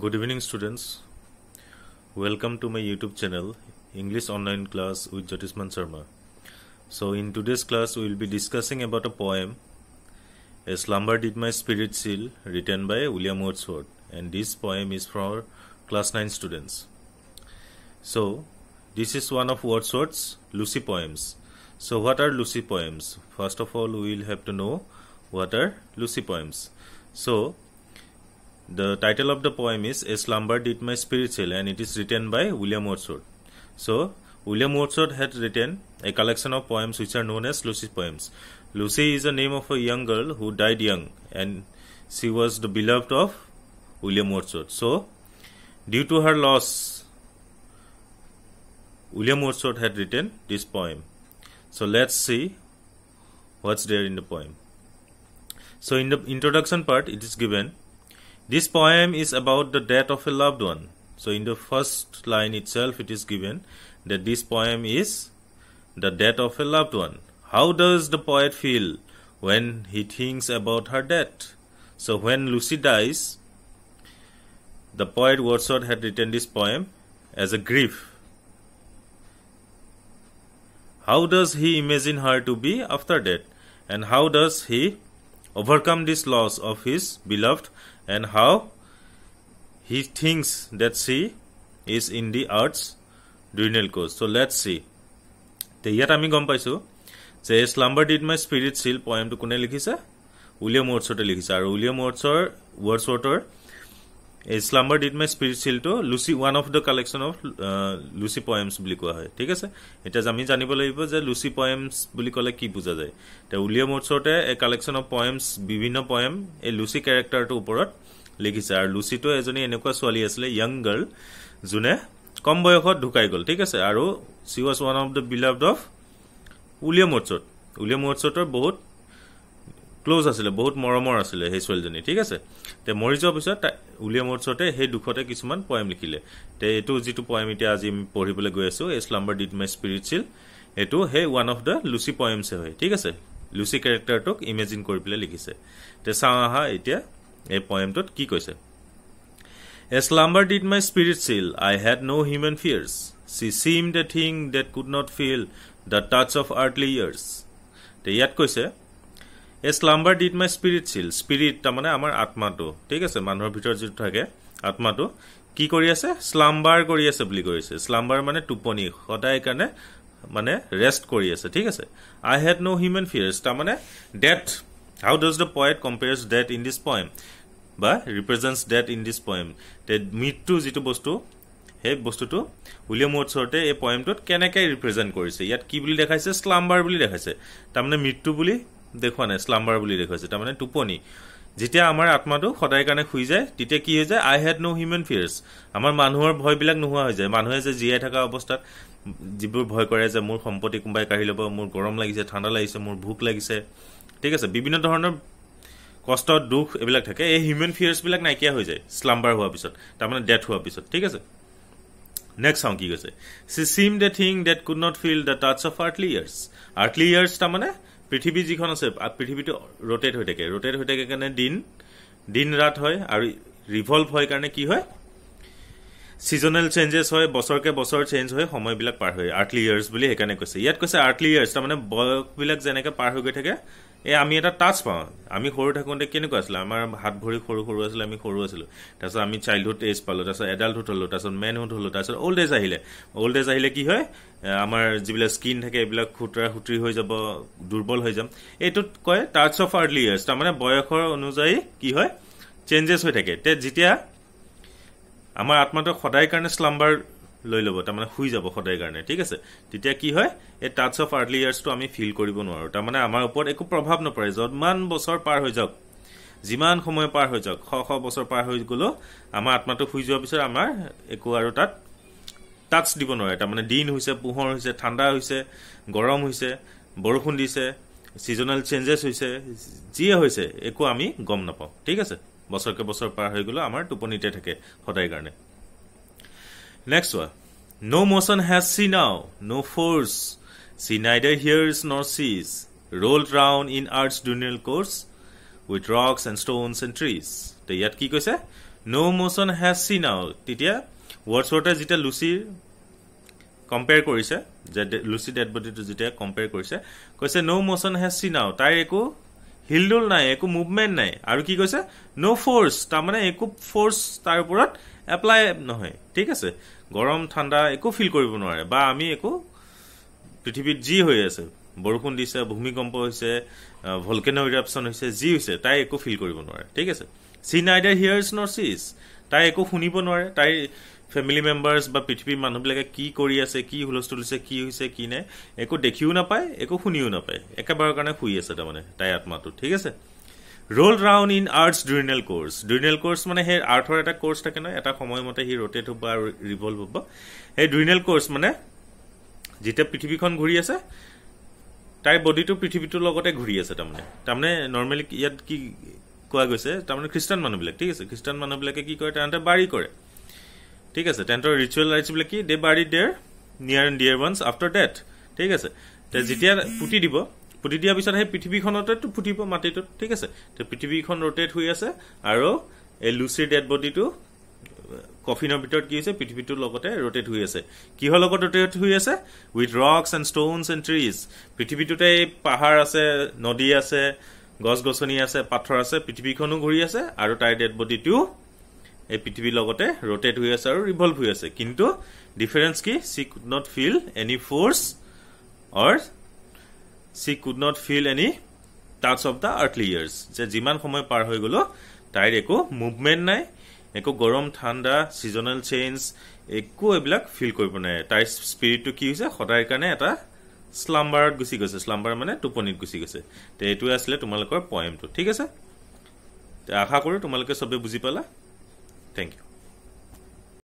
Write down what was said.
Good evening students. Welcome to my YouTube channel English online class with Jatisman Sharma. So in today's class we will be discussing about a poem A Slumber Did My Spirit Seal written by William Wordsworth and this poem is for class 9 students. So this is one of Wordsworth's Lucy poems. So what are Lucy poems? First of all we will have to know what are Lucy poems. So the title of the poem is A Slumber Did My Spirit Sell and it is written by William Wordsworth. So, William Wordsworth had written a collection of poems which are known as Lucy poems. Lucy is the name of a young girl who died young and she was the beloved of William Wordsworth. So, due to her loss, William Wordsworth had written this poem. So, let's see what's there in the poem. So, in the introduction part, it is given this poem is about the death of a loved one. So, in the first line itself, it is given that this poem is the death of a loved one. How does the poet feel when he thinks about her death? So, when Lucy dies, the poet Wordsworth had written this poem as a grief. How does he imagine her to be after death? And how does he overcome this loss of his beloved and how he thinks that she is in the earth's duodenal course. So let's see. The here I am going to say slumber did my spirit seal poem to kune likhisa? William Wordsworth likhisa. William Wordsworth Wordsworth এই slumber did my spirit চিলটো Lucy one of the collection of Lucy poems বুলি কোৱা হয় ঠিক আছে এতিয়া আমি জানিব লাগিব যে লুচি পয়েমছ বুলি ক'লে কি বুজা যায় এতিয়া উলিয়াম ওৰ্ছতে এই কালেকশ্যন অফ পয়েমছ বিভিন্ন পয়েম এই লুচি কেৰেক্টাৰটোৰ ওপৰত লিখিছে আৰু লুচিটো এজনী এনেকুৱা ছোৱালী আছিলে য়াং গাৰ্ল যোনে কম বয়সত ঢুকাই গ'ল ঠিক আছে আৰু she was one of the beloved of William ওৰ্ছত উলিয়াম ওৰ্ছতৰ বহুত ক্লজ আছিলে বহুত মৰমৰ আছিলে সেই ছোৱালীজনী ঠিক আছে তে মৰি যোৱাৰ পিছত তাই উলিয়ামৰ ওচৰতে সেই দুখতে কিছুমান পয়েম লিখিলে তে এইটো যিটো পয়েম এতিয়া আজি পঢ়িবলৈ গৈ আছো এই slumber did my spirit seal এইটো সেই ওৱান অফ দ্য লুচি পয়েমছে হয় ঠিক আছে লুচি কেৰেক্টাৰটোক ইমেজিন কৰি পেলাই লিখিছে তে চাওঁ আহা এতিয়া এই পয়েমটোত কি কৈছে a slumber did my spirit seal I had no' human fears she SIM the thing that could not feel the touch of earthly years তে ইয়াত কৈছে a slumber did my spirit seal spirit তাৰমানে আমাৰ আত্মাটো ঠিক আছে মানুহৰ ভিতৰত যিটো থাকে আত্মাটো কি কৰি আছে শ্লাম্বাৰ কৰি আছে বুলি কৈছে শ্লাম্বাৰ মানে টোপনি সদায় কাৰণে মানে ৰেষ্ট কৰি আছে ঠিক আছে আই হেড ন' হিউমেন ফিয়াৰ্চ তাৰমানে death how does the poet compares that in this poem বা represents that in this poem মৃত্যু যিটো বস্তু সেই বস্তুটো উইলিয়াম ৱৰ্ডছৰতে এই পইমটোত কেনেকৈ ৰিপ্ৰেজেণ্ট কৰিছে ইয়াত কি বুলি দেখাইছে শ্লাম্বাৰ বুলি দেখাইছে তাৰমানে মৃত্যু বুলি দেখুৱা নাই শ্লাম্বাৰ বুলি দেখুৱাইছে তাৰমানে টোপনি যেতিয়া আমাৰ আত্মাটো সদায় কাৰণে শুই যায় তেতিয়া কি হৈ যায় আই হেড ন' হিউমেন ফিয়াৰ্ছ আমাৰ মানুহৰ ভয়বিলাক নোহোৱা হৈ যায় মানুহে যে জীয়াই থকা অৱস্থাত যিবোৰ ভয় কৰে যে মোৰ সম্পত্তি কোনোবাই কাঢ়ি ল'ব মোৰ গৰম লাগিছে ঠাণ্ডা লাগিছে মোৰ ভোক লাগিছে ঠিক আছে বিভিন্ন ধৰণৰ কষ্ট দুখ এইবিলাক থাকে এই হিউমেন ফিয়াৰ্ছবিলাক নাইকিয়া হৈ যায় শ্লাম্বাৰ হোৱাৰ পিছত তাৰমানে ডেথ হোৱাৰ পিছত ঠিক আছে নেক্সট চাওঁ কি কৈছে she SIM the thing that could not feel the touch of earthly years earthly years তাৰমানে পৃথিৱী যিখন আছে পৃথিৱীটো ৰটেট হৈ থাকে ৰটেট হৈ থাকে কাৰণে দিন দিন ৰাত হয় আৰু ৰিভল্ভ হয় কাৰণে কি হয় ছিজনেল চেঞ্জেছ হয় বছৰকে বছৰ চেঞ্জ হয় সময়বিলাক পাৰ হয় আৰ্থলি ইয়াৰ্ছ বুলি সেইকাৰণে কৈছে ইয়াত কৈছে আৰ্থলি ইয়াৰ্ছ তাৰমানে বয়সবিলাক যেনেকৈ পাৰ হৈ গৈ থাকে এই আমি এটা টাচ পাওঁ আমি সৰু থাকোঁতে কেনেকুৱা আছিলে আমাৰ হাত ভৰি সৰু সৰু আছিলে আমি সৰু আছিলোঁ তাৰপিছত আমি চাইল্ডহুড এজ পালোঁ তাৰপিছত এডাল্টহুড হ'লোঁ তাৰপিছত মেনহুড হ'লোঁ তাৰপিছত অ'ল্ড এজ আহিলে অ'ল্ড এজ আহিলে কি হয় আমাৰ যিবিলাক স্কিন থাকে এইবিলাক সুতৰা সুতৰি হৈ যাব দুৰ্বল হৈ যাম এইটোত কয় টাচ অফ আৰ্লি ইয়াৰ্ছ তাৰমানে বয়সৰ অনুযায়ী কি হয় চেঞ্জেছ হৈ থাকে তে যেতিয়া আমাৰ আত্মাটো সদায় কাৰণে শ্লাম্বাৰ লৈ ল'ব তাৰমানে শুই যাব সদায় কাৰণে ঠিক আছে তেতিয়া কি হয় এই টাচ অফ আৰ্লি ইয়াৰ্ছটো আমি ফিল কৰিব নোৱাৰোঁ তাৰমানে আমাৰ ওপৰত একো প্ৰভাৱ নপৰে যিমান বছৰ পাৰ হৈ যাওক যিমান সময় পাৰ হৈ যাওক শ শ বছৰ পাৰ হৈ গ'লেও আমাৰ আত্মাটো শুই যোৱাৰ পিছত আমাৰ একো আৰু তাত টাচ দিব নোৱাৰে তাৰমানে দিন হৈছে পোহৰ হৈছে ঠাণ্ডা হৈছে গৰম হৈছে বৰষুণ দিছে ছিজনেল চেঞ্জেছ হৈছে যিয়ে হৈছে একো আমি গম নাপাওঁ ঠিক আছে বছৰকে বছৰ পাৰ হৈ গ'লেও আমাৰ টোপনিতে থাকে সদায় কাৰণে Next one. No motion has she now, no force. She neither hears nor sees. Rolled round in earth's dunial course, with rocks and stones and trees. The yat ki koise? No motion has she now. Titiya, what sort of jita Lucy compare korise? Jad Lucy dead body to jita compare korise? Koise no motion has she now. Tai ko হিলডোল নাই একো movement নাই আৰু কি কৈছে ন' force তাৰমানে একো force তাৰ ওপৰত এপ্লাই নহয় ঠিক আছে গৰম ঠাণ্ডা একো ফিল কৰিব নোৱাৰে বা আমি একো পৃথিৱীত যি হৈ আছে বৰষুণ দিছে ভূমিকম্প হৈছে ভলকেন ইৰাপশ্যন হৈছে যি হৈছে তাই একো ফিল কৰিব নোৱাৰে ঠিক আছে চি নাইডাৰ হিয়াৰ ইজ তাই একো শুনিব নোৱাৰে তাইৰ ফেমিলি মেম্বাৰছ বা পৃথিৱীৰ মানুহবিলাকে কি কৰি আছে কি হুলস্থুল হৈছে কি হৈছে কি নাই একো দেখিও নাপায় একো শুনিও নাপায় একেবাৰৰ কাৰণে শুই আছে তাৰমানে তাইৰ আত্মাটো ঠিক আছে rolled round in earth's diurnal course diurnal course মানে সেই আৰ্থৰ এটা কৰ্চ থাকে নহয় এটা সময়মতে সি ৰটেট হ'ব আৰু ৰিভল্ভ হ'ব সেই ডিউৰিনেল কৰ্চ মানে যেতিয়া পৃথিৱীখন ঘূৰি আছে তাইৰ বডিটো পৃথিৱীটোৰ লগতে ঘূৰি আছে তাৰমানে তাৰমানে নৰ্মেলি ইয়াত কি কোৱা গৈছে তাৰমানে খ্ৰীষ্টান মানুহবিলাক ঠিক আছে খ্ৰীষ্টান মানুহবিলাকে কি কৰে তেওঁ বাৰী কৰে ঠিক আছে টেণ্টৰ ৰিচুৱেল ৰাইটছবিলাক কি দে bury their near and dear ones after death ঠিক আছে যেতিয়া পুতি দিব পুতি দিয়াৰ পিছত সেই পৃথিৱীখনতে ফুটিব মাটিটোত ঠিক আছে পৃথিৱীখন ৰটেট হৈ আছে আৰু এই লুচিৰ ডেড বডিটো কফিনৰ ভিতৰত কি হৈছে পৃথিৱীটোৰ লগতে ৰটেট হৈ আছে কিহৰ লগত ৰটেট হৈ আছে with rocks and stones and trees পৃথিৱীটোতে এই পাহাৰ আছে নদী আছে গছ গছনি আছে পাথৰ আছে পৃথিৱীখনো ঘূৰি আছে আৰু তাইৰ ডেড বডিটো এই পৃথিৱীৰ লগতে ৰটেট হৈ আছে আৰু ৰিভল্ভ হৈ আছে কিন্তু ডিফাৰেঞ্চ কি she could not feel any force or she could not feel any touch of the earthly years যে যিমান সময় পাৰ হৈ গ'লো তাইৰ একো মুভমেণ্ট নাই একো গৰম ঠাণ্ডা ছিজনেল চেঞ্জ একো এইবিলাক ফিল কৰিব নোৱাৰে তাইৰ স্পিৰিটটো কি হৈছে সদায় কাৰণে এটা শ্লাম্বাৰত গুচি গৈছে শ্লাম্বাৰ মানে টোপনিত গুচি গৈছে তে এইটোৱে আছিলে তোমালোকৰ পইমটো ঠিক আছে আশা কৰোঁ তোমালোকে চবেই বুজি পালা Thank you.